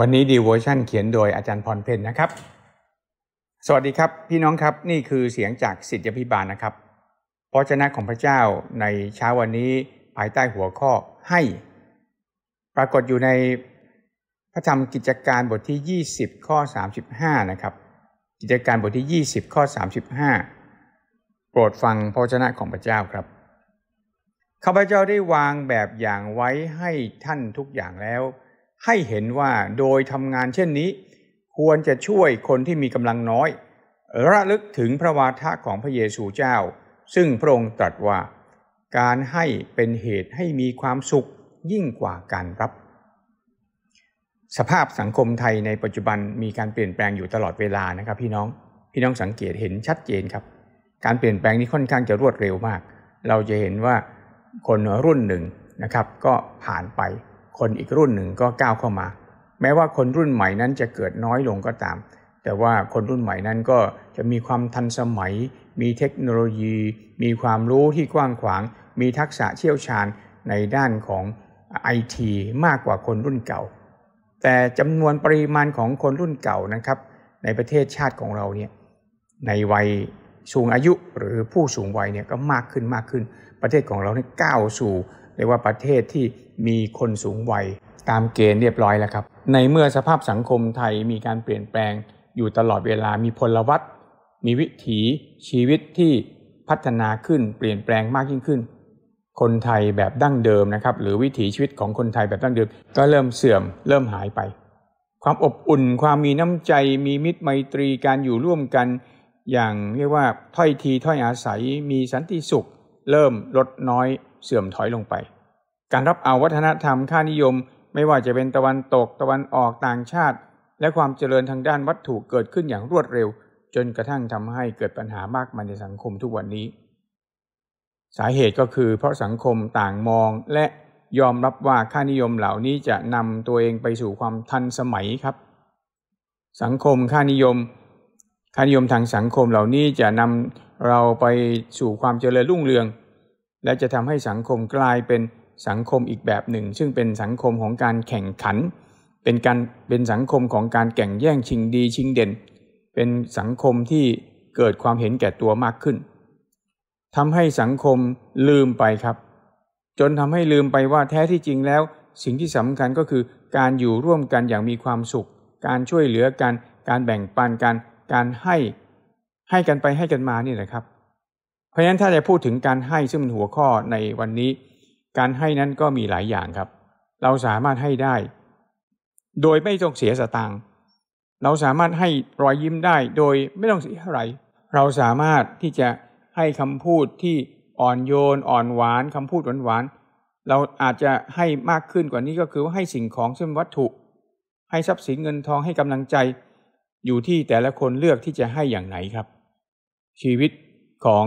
วันนี้ดีเวอร์ชันเขียนโดยอาจารย์พรเพ็นนะครับ สวัสดีครับพี่น้องครับนี่คือเสียงจากสิทธิพิบาลนะครับพระชนะของพระเจ้าในเช้าวันนี้ ภายใต้หัวข้อให้ ปรากฏอยู่ในพระธรรมกิจการบทที่20 ข้อ 35 นะครับ กิจการบทที่20 ข้อ 35 โปรดฟังพระชนะของพระเจ้าครับ ข้าพเจ้าได้วางแบบอย่างไว้ให้ท่านทุกอย่างแล้วให้เห็นว่าโดยทำงานเช่นนี้ ควรจะช่วยคนที่มีกำลังน้อย ระลึกถึงพระวาทะของพระเยซูเจ้า ซึ่งพระองค์ตรัสว่า การให้เป็นเหตุให้มีความสุขยิ่งกว่าการรับ สภาพสังคมไทย ในปัจจุบันมีการเปลี่ยนแปลงอยู่ตลอดเวลานะครับ พี่น้องพี่น้องสังเกตเห็นชัดเจนครับ การเปลี่ยนแปลงนี้ค่อนข้างจะรวดเร็วมาก เราจะเห็นว่าคนรุ่นหนึ่งนะครับ ก็ผ่านไปคนอีกรุ่นหนึ่งก็ก้าวเข้ามา แม้ว่าคนรุ่นใหม่นั้นจะเกิดน้อยลงก็ตาม แต่ว่าคนรุ่นใหม่นั้นก็จะมีความทันสมัย มีเทคโนโลยี มีความรู้ที่ กว้างขวาง มีทักษะเชี่ยวชาญในด้านของไอที มากกว่าคนรุ่นเก่า แต่จำนวนปริมาณของคนรุ่นเก่านะครับในประเทศชาติของเราเนี่ยในวัยสูงอายุหรือผู้สูงวัยเนี่ยก็มากขึ้นมากขึ้น ประเทศของเราเนี่ยก้าวสู่เรียกว่าประเทศที่มีคนสูงวัย ตามเกณฑ์เรียบร้อยแล้วครับ ในเมื่อสภาพสังคมไทย มีการเปลี่ยนแปลงอยู่ตลอดเวลามีพลวัตมีวิถีชีวิตที่พัฒนาขึ้นเปลี่ยนแปลงมากยิ่งขึ้น คนไทยแบบดั้งเดิมนะครับหรือวิถีชีวิตของคนไทยแบบดั้งเดิมก็เริ่มเสื่อมเริ่มหายไป ความอบอุ่นความมีน้ำใจมีมิตรไมตรีการอยู่ร่วมกัน อย่างเรียกว่าถ้อยทีถ้อยอาศัยมีสันติสุข เริ่มลดน้อยเสื่อมถอยลงไป การรับเอาวัฒนธรรมค่านิยมไม่ว่าจะเป็นตะวันตกตะวันออกต่างชาติ และความเจริญทางด้านวัตถุเกิดขึ้นอย่างรวดเร็ว จนกระทั่งทำให้เกิดปัญหามากมายในสังคมทุกวันนี้ สาเหตุก็คือ เพราะสังคมต่างมองและยอมรับว่าค่านิยมเหล่านี้จะนำตัวเองไปสู่ความทันสมัยครับ สังคมค่านิยมค่านิยมทางสังคมเหล่านี้จะนำเราไปสู่ความเจริญรุ่งเรืองและจะทำให้สังคมกลายเป็นสังคมอีกแบบหนึ่ง ซึ่งเป็นสังคมของการแข่งขัน เป็นการเป็นสังคมของการแข่งแย่งชิงดีชิงเด่น เป็นสังคมที่เกิดความเห็นแก่ตัวมากขึ้นทำให้สังคมลืมไปครับ จนทำให้ลืมไปว่าแท้ที่จริงแล้ว สิ่งที่สำคัญก็คือการอยู่ร่วมกันอย่างมีความสุข การช่วยเหลือกัน การแบ่งปันกัน การให้ ให้กันไปให้กันมานี่แหละครับเพราะฉะนั้นถ้าจะพูดถึงการให้ซึ่งเป็นหัวข้อในวันนี้ การให้นั้นก็มีหลายอย่างครับ เราสามารถให้ได้ โดยไม่ต้องเสียสตางค์เราสามารถให้รอยยิ้มได้ โดยไม่ต้องเสียอะไรเราสามารถที่จะให้คำพูดที่อ่อนโยนอ่อนหวานคำพูดหวานหวาน เราอาจจะให้มากขึ้นกว่านี้ก็คือว่าให้สิ่งของเช่นวัตถุ ให้ทรัพย์สินเงินทองให้กำลังใจ อยู่ที่แต่ละคนเลือกที่จะให้อย่างไหนครับ ชีวิตของ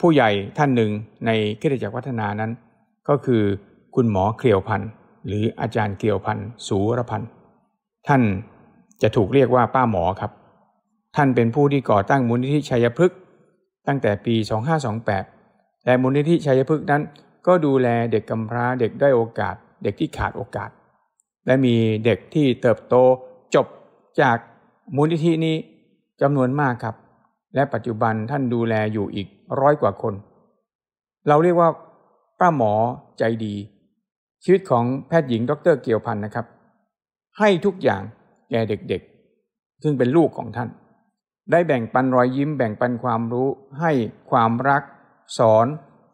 ผู้ใหญ่ท่านหนึ่งในคิดจักรวัฒนานั้น ก็คือคุณหมอเกลียวพันธ์หรืออาจารย์เกลียวพันธ์สูรพันธ์ท่านจะถูกเรียกว่าป้าหมอครับ ท่านเป็นผู้ที่ก่อตั้งมูลนิธิชัยพฤกษ์ตั้งแต่ปี 2528 และมูลนิธิชัยพฤกษ์นั้น ก็ดูแลเด็กกำพร้าเด็กได้โอกาส เด็กที่ขาดโอกาสและมีเด็กที่เติบโตจบจากมูลนิธินี้จำนวนมากครับและปัจจุบันท่านดูแลอยู่อีกร้อยกว่าคน เราเรียกว่าป้าหมอใจดีชีวิตของแพทย์หญิงดรเกียวพันนะครับ ให้ทุกอย่างแก่เด็กๆซึ่งเป็นลูกของท่าน ได้แบ่งปันรอยยิ้มแบ่งปันความรู้ให้ความรัก สอน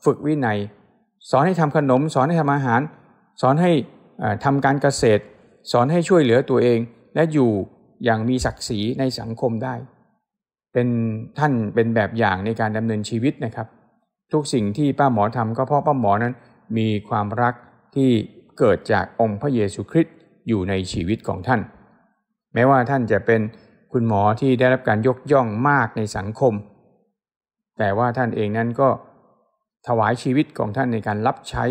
ฝึกวินัย สอนให้ทำขนมสอนให้ทำอาหาร สอนให้ทำการเกษตร สอนให้ช่วยเหลือตัวเอง และอยู่อย่างมีศักดิ์ศรีในสังคมได้เป็นท่านเป็นแบบอย่างในการดำเนินชีวิตนะครับ ทุกสิ่งที่ป้าหมอทำก็เพราะป้าหมอนั้น มีความรักที่เกิดจากองค์พระเยซูคริสต์อยู่ในชีวิตของท่าน แม้ว่าท่านจะเป็นคุณหมอที่ได้รับการยกย่องมากในสังคม แต่ว่าท่านเองนั้นก็ถวายชีวิตของท่านในการรับใช้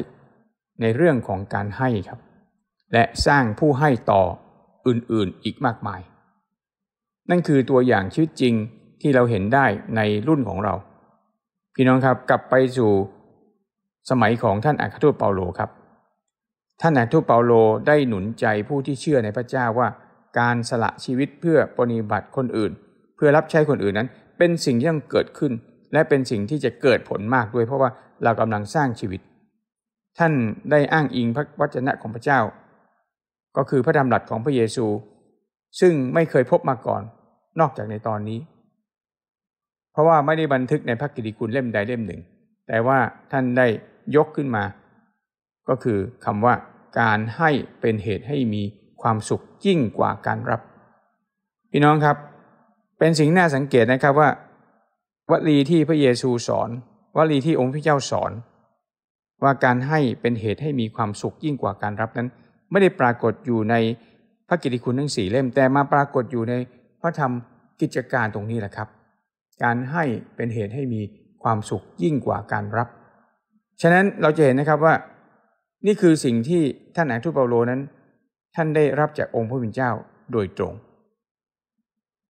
ในเรื่องของการให้ครับ และสร้างผู้ให้ต่ออื่นๆอีกมากมาย นั่นคือตัวอย่างชีวิตจริงที่เราเห็นได้ในรุ่นของเราพี่น้องครับกลับไปสู่สมัยของท่านอัครทูตเปาโลครับ ท่านอัครทูตเปาโลได้หนุนใจผู้ที่เชื่อในพระเจ้าว่าการสละชีวิตเพื่อปฏิบัติคนอื่น เพื่อรับใช้คนอื่นนั้นเป็นสิ่งที่ต้องเกิดขึ้น และเป็นสิ่งที่จะเกิดผลมากด้วยเพราะว่าเรากำลังสร้างชีวิต ท่านได้อ้างอิงพระวจนะของพระเจ้า ก็คือพระดำรัสของพระเยซู ซึ่งไม่เคยพบมาก่อนนอกจากในตอนนี้เพราะว่าไม่ได้บันทึกในพระกิติคุณเล่มใดเล่มหนึ่ง แต่ว่าท่านได้ยกขึ้นมา ก็คือคำว่า การให้เป็นเหตุให้มีความสุขยิ่งกว่าการรับ พี่น้องครับ เป็นสิ่งน่าสังเกตนะครับว่า วลีที่พระเยซูสอนวลีที่องค์พระเจ้าสอน ว่าการให้เป็นเหตุให้มีความสุขยิ่งกว่าการรับนั้นไม่ได้ปรากฏอยู่ในพระกิติคุณทั้งสี่เล่มแต่มาปรากฏอยู่ในพระธรรมกิจการตรงนี้แหละครับการให้เป็นเหตุให้มีความสุขยิ่งกว่าการรับ ฉะนั้นเราจะเห็นนะครับว่านี่คือสิ่งที่ท่านอาทูตเปาโลนั้น ท่านได้รับจากองค์พระผู้เป็นเจ้าโดยตรง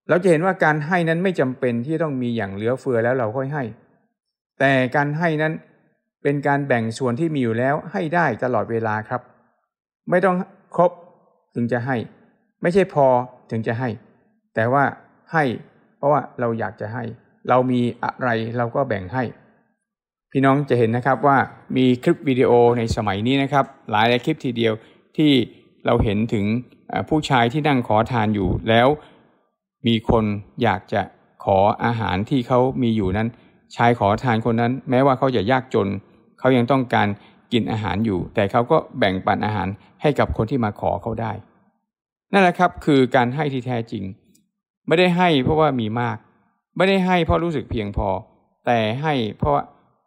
เราจะเห็นว่าการให้นั้นไม่จำเป็นที่ต้องมีอย่างเหลือเฟือแล้วเราค่อยให้ แต่การให้นั้นเป็นการแบ่งส่วนที่มีอยู่แล้วให้ได้ตลอดเวลาครับ ไม่ต้องครบถึงจะให้ ไม่ใช่พอถึงจะให้ แต่ว่าให้เพราะว่าเราอยากจะให้เรามีอะไรเราก็แบ่งให้ พี่น้องจะเห็นนะครับว่ามีคลิปวิดีโอในสมัยนี้นะครับ หลายคลิปทีเดียวที่เราเห็นถึงผู้ชายที่นั่งขอทานอยู่แล้วมีคนอยากจะขออาหารที่เขามีอยู่นั้น ชายขอทานคนนั้น แม้ว่าเขาจะยากจนเขายังต้องการกินอาหารอยู่ แต่เขาก็แบ่งปันอาหารให้กับคนที่มาขอเขาได้ นั่นแหละครับคือการให้ที่แท้จริงไม่ได้ให้เพราะว่ามีมาก ไม่ได้ให้เพราะรู้สึกเพียงพอ แต่ให้เพราะ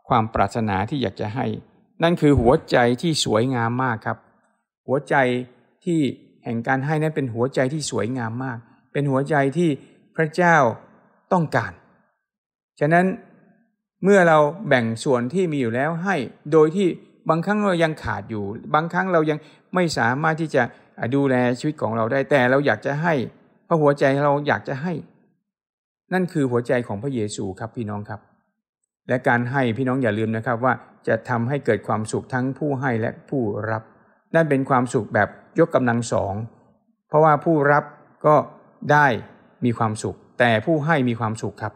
ความปรารถนาที่อยากจะให้ นั่นคือหัวใจที่สวยงามมากครับ หัวใจที่แห่งการให้ นั้นเป็นหัวใจที่สวยงามมาก เป็นหัวใจที่พระเจ้าต้องการฉะนั้นเมื่อเราแบ่งส่วนที่มีอยู่แล้วให้ โดยที่บางครั้งเรายังขาดอยู่ บางครั้งเรายังไม่สามารถที่จะดูแลชีวิตของเราได้แต่เราอยากจะให้เพราะหัวใจเราอยากจะให้ นั่นคือหัวใจของพระเยซูครับพี่น้องครับ และการให้พี่น้องอย่าลืมนะครับ ว่าจะทำให้เกิดความสุขทั้งผู้ให้และผู้รับ นั่นเป็นความสุขแบบยกกำลังสอง เพราะว่าผู้รับก็ได้มีความสุข แต่ผู้ให้มีความสุขครับ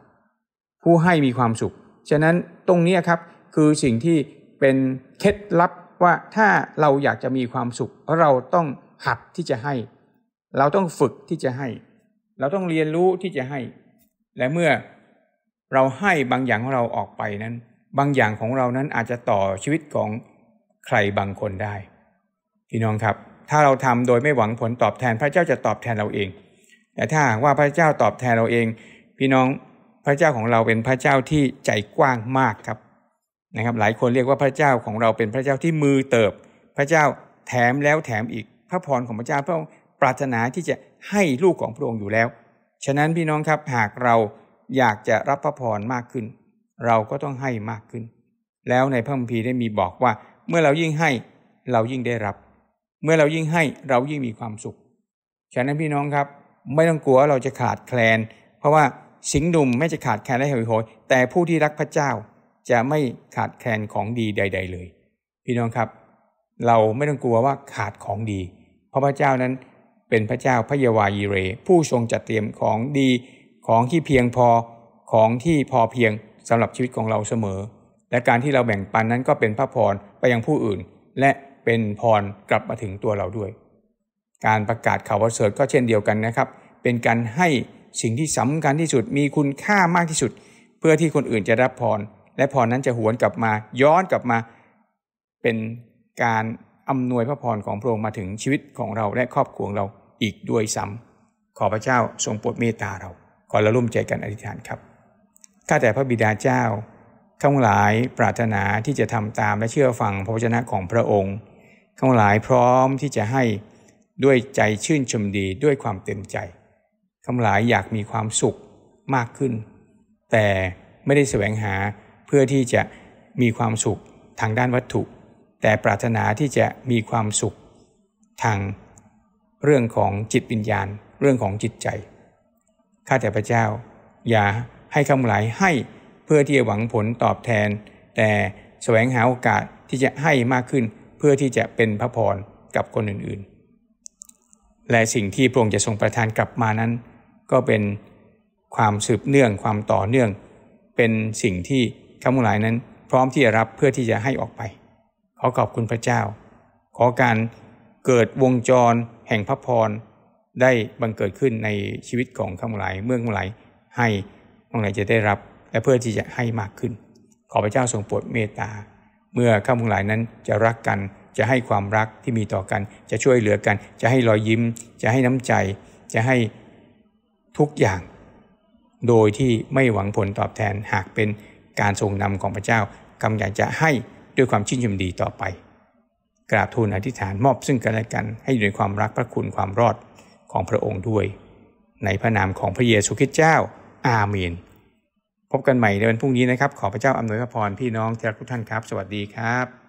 ผู้ให้มีความสุข ฉะนั้นตรงนี้ครับคือสิ่งที่เป็นเคล็ดลับว่าถ้าเราอยากจะมีความสุข เราต้องหัดที่จะให้เราต้องฝึกที่จะให้ เราต้องเรียนรู้ที่จะให้ และเมื่อเราให้บางอย่างของเราออกไปนั้น บางอย่างของเรานั้นอาจจะต่อชีวิตของใครบางคนได้ พี่น้องครับ ถ้าเราทำโดยไม่หวังผลตอบแทนพระเจ้าจะตอบแทนเราเอง แต่ถ้าว่าพระเจ้าตอบแทนเราเอง พี่น้องพระเจ้าของเราเป็นพระเจ้าที่ใจกว้างมากครับ นะครับหลายคนเรียกว่าพระเจ้าของเราเป็นพระเจ้าที่มือเติบพระเจ้าแถมแล้วแถมอีกพระพรของพระเจ้าพระองปรารถนาที่จะให้ลูกของพระองค์อยู่แล้ว ฉะนั้นพี่น้องครับหากเราอยากจะรับพระพรมากขึ้น เราก็ต้องให้มากขึ้น แล้วในพระคัมภีร์ได้มีบอกว่าเมื่อเรายิ่งให้เรายิ่งได้รับ เมื่อเรายิ่งให้เรายิ่งมีความสุข ฉะนั้นพี่น้องครับ ไม่ต้องกลัวเราจะขาดแคลน เพราะว่าสิงหดุ่มไม่จะขาดแคลนได้เหยวโหยแต่ผู้ที่รักพระเจ้าจะไม่ขาดแคลนของดีใด ๆ เลย พี่น้องครับ เราไม่ต้องกลัวว่าขาดของดี เพราะพระเจ้านั้นเป็นพระเจ้าพระเยาวายีเร ผู้ทรงจัดเตรียมของดีของที่เพียงพอของที่พอเพียงสำหรับชีวิตของเราเสมอ และการที่เราแบ่งปันนั้นก็เป็นพระพรไปยังผู้อื่น และเป็นพรกลับมาถึงตัวเราด้วยการประกาศข่าวประเสริฐก็เช่นเดียวกันนะครับ เป็นการให้สิ่งที่สำคัญที่สุดมีคุณค่ามากที่สุด เพื่อที่คนอื่นจะรับพร และพรนั้นจะหวนกลับมาย้อนกลับมา เป็นการอำนวยพระพรของพระองค์มาถึงชีวิตของเราและครอบครัวเราอีกด้วยซ้ำขอพระเจ้าทรงโปรดเมตตาเราขอเราร่วมใจกันอธิษฐานครับข้าแต่พระบิดาเจ้าข้าหลายปรารถนาที่จะทำตามและเชื่อฟังพระวจนะของพระองค์ข้าหลายพร้อมที่จะให้ด้วยใจชื่นชมดีด้วยความเต็มใจข้าหลายอยากมีความสุขมากขึ้น แต่ไม่ได้แสวงหาเพื่อที่จะมีความสุขทางด้านวัตถุ แต่ปรารถนาที่จะมีความสุขทางเรื่องของจิตวิญญาณ เรื่องของจิตใจ ข้าแต่พระเจ้า อย่าให้คำหลายให้เพื่อที่จะหวังผลตอบแทน แต่แสวงหาโอกาสที่จะให้มากขึ้นเพื่อที่จะเป็นพระพรกับคนอื่น ๆ และสิ่งที่พระองค์จะทรงประทานกลับมานั้น ก็เป็นความสืบเนื่องความต่อเนื่อง เป็นสิ่งที่คำหลายนั้นพร้อมที่จะรับเพื่อที่จะให้ออกไปขอขอบคุณพระเจ้า ขอการเกิดวงจรแห่งพระพรได้บังเกิดขึ้นในชีวิตของข้างหลายเมื่อข้างหลายให้ข้างหลายจะได้รับและเพื่อที่จะให้มากขึ้น ขอพระเจ้าทรงโปรดเมตตา เมื่อข้ามงหลายนั้นจะรักกันจะให้ความรักที่มีต่อกัน จะช่วยเหลือกัน จะให้รอยยิ้ม จะให้น้ำใจจะให้ทุกอย่าง โดยที่ไม่หวังผลตอบแทนหากเป็นการทรงนำของพระเจ้ากำอยากจะให้ด้วยความชื่นชมดีต่อไปกราบทูลอธิษฐานมอบซึ่งกันและกันให้อยู่ในความรักพระคุณความรอดของพระองค์ด้วย ในพระนามของพระเยซูคริสต์เจ้าอาเมน พบกันใหม่ในวันพรุ่งนี้นะครับ ขอพระเจ้าอำนวยพระพรพี่น้องทรกทุกท่านครับสวัสดีครับ